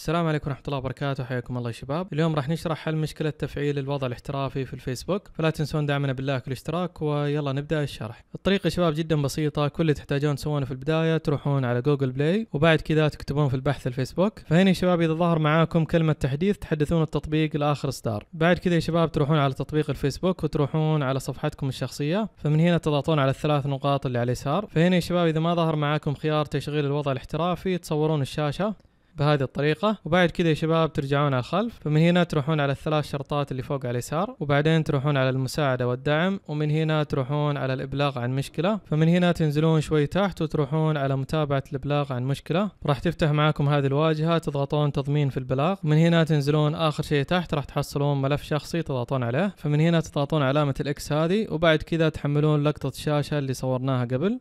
السلام عليكم ورحمة الله وبركاته حياكم الله يا شباب اليوم راح نشرح حل مشكلة تفعيل الوضع الاحترافي في الفيسبوك فلا تنسون دعمنا بالله والاشتراك ويلا نبدأ الشرح الطريقة يا شباب جدا بسيطة كل اللي تحتاجون تسوونه في البداية تروحون على جوجل بلاي وبعد كذا تكتبون في البحث الفيسبوك فهنا يا شباب إذا ظهر معاكم كلمة تحديث تحدثون التطبيق لآخر إصدار بعد كذا يا شباب تروحون على تطبيق الفيسبوك وتروحون على صفحتكم الشخصية فمن هنا تضغطون على الثلاث نقاط اللي على اليسار فهنا يا شباب إذا ما ظهر معاكم خيار تشغيل الوضع الاحترافي تصورون الشاشة بهذه الطريقة وبعد كذا يا شباب ترجعون على الخلف فمن هنا تروحون على الثلاث شرطات اللي فوق على اليسار وبعدين تروحون على المساعدة والدعم ومن هنا تروحون على الإبلاغ عن مشكلة فمن هنا تنزلون شوي تحت وتروحون على متابعة الإبلاغ عن مشكلة راح تفتح معاكم هذه الواجهة تضغطون تضمين في البلاغ من هنا تنزلون آخر شيء تحت راح تحصلون ملف شخصي تضغطون عليه فمن هنا تضغطون علامة الإكس هذه وبعد كذا تحملون لقطة الشاشة اللي صورناها قبل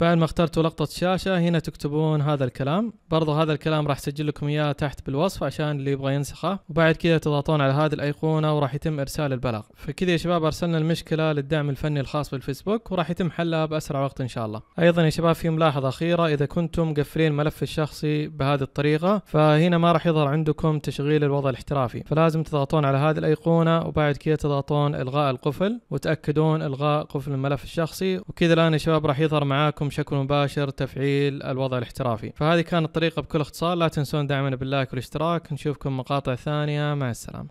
بعد ما اخترتوا لقطة شاشة هنا تكتبون هذا الكلام برضو هذا الكلام راح اسجل لكم اياه تحت بالوصف عشان اللي يبغى ينسخه وبعد كذا تضغطون على هذه الايقونة وراح يتم ارسال البلاغ فكذا يا شباب ارسلنا المشكلة للدعم الفني الخاص بالفيسبوك وراح يتم حلها باسرع وقت ان شاء الله ايضا يا شباب في ملاحظة اخيرة اذا كنتم مقفلين الملف الشخصي بهذه الطريقة فهنا ما راح يظهر عندكم تشغيل الوضع الاحترافي فلازم تضغطون على هذه الايقونة وبعد كذا تضغطون الغاء القفل وتأكدون الغاء قفل الملف الشخصي وكذا الان يا شباب راح يظهر معاكم لكم بشكل مباشر تفعيل الوضع الاحترافي فهذه كانت الطريقة بكل اختصار لا تنسون دعمنا باللايك والاشتراك نشوفكم مقاطع ثانية مع السلامة